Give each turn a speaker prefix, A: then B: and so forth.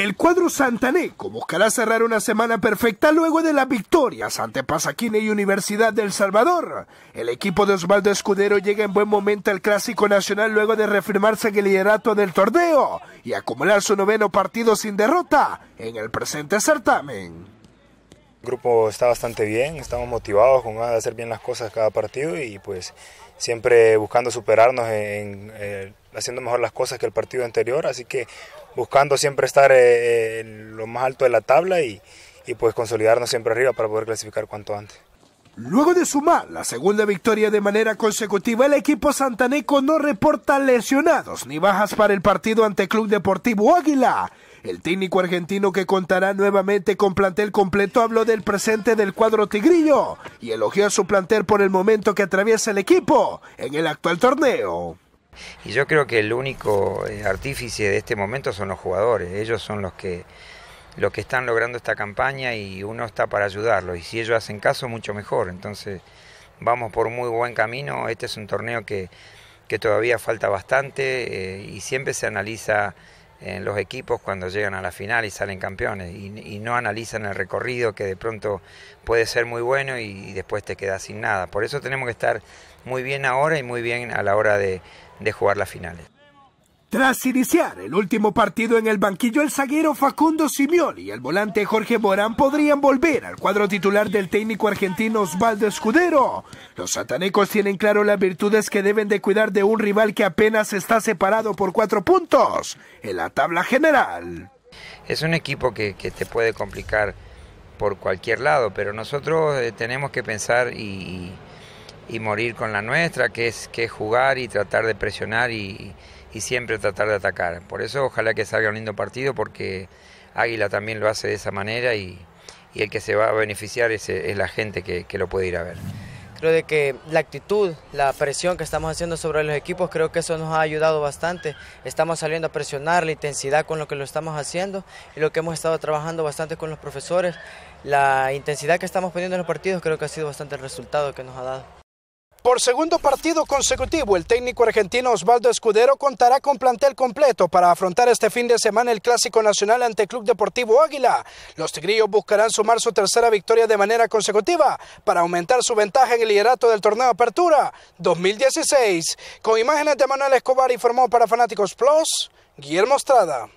A: El cuadro santaneco buscará cerrar una semana perfecta luego de las victorias ante Pasaquina y Universidad del Salvador. El equipo de Osvaldo Escudero llega en buen momento al Clásico Nacional luego de reafirmarse en el liderato del torneo y acumular su noveno partido sin derrota
B: en el presente certamen. El grupo está bastante bien, estamos motivados con ganas de hacer bien las cosas cada partido y pues siempre buscando superarnos en, eh, haciendo mejor las cosas que el partido anterior, así que buscando siempre estar eh, eh, en lo más alto de la tabla y, pues consolidarnos siempre arriba para poder clasificar cuanto antes. Luego de sumar la segunda victoria de manera consecutiva, el
A: equipo santaneco no reporta lesionados ni bajas para el partido ante Club Deportivo Águila. El técnico argentino que contará nuevamente con plantel completo habló del presente del cuadro tigrillo y elogió a su plantel por el momento que atraviesa el equipo en el actual torneo.
C: Y yo creo que el único eh, artífice de este momento son los jugadores, ellos son los que los que están logrando esta campaña y uno está para ayudarlos y si ellos hacen caso mucho mejor, entonces vamos por muy buen camino, este es un torneo que, que todavía falta bastante eh, y siempre se analiza en los equipos cuando llegan a la final y salen campeones y, no analizan el recorrido que de pronto puede ser muy bueno y, después te quedas sin nada. Por eso tenemos que estar muy bien ahora y muy bien a la hora de jugar las finales.
A: Tras iniciar el último partido en el banquillo, el zaguero Facundo Simioli y el volante Jorge Morán podrían volver al cuadro titular del técnico argentino Osvaldo Escudero. Los satanecos tienen claro las virtudes que deben de cuidar de un rival que apenas está separado por cuatro puntos
C: en la tabla general. Es un equipo que, que te puede complicar por cualquier lado, pero nosotros eh, tenemos que pensar y y morir con la nuestra, que es, que jugar y tratar de presionar y, siempre tratar de atacar. Por eso ojalá que salga un lindo partido porque Águila también lo hace de esa manera y, el que se va a beneficiar es, es
D: la gente que, lo puede ir a ver. Creo de que la actitud, la presión que estamos haciendo sobre los equipos, creo que eso nos ha ayudado bastante. Estamos saliendo a presionar la intensidad con lo que lo estamos haciendo y lo que hemos estado trabajando bastante con los profesores. La intensidad que estamos poniendo en los partidos creo que ha sido bastante el resultado que nos ha dado.
E: Por segundo partido consecutivo, el técnico argentino Osvaldo Escudero contará con plantel completo para afrontar este fin de semana el Clásico Nacional ante Club Deportivo Águila. Los tigrillos buscarán sumar su tercera victoria de manera consecutiva para aumentar su ventaja en el liderato del torneo Apertura 2016. Con imágenes de Manuel Escobar informó para Fanáticos Plus, Guillermo Estrada.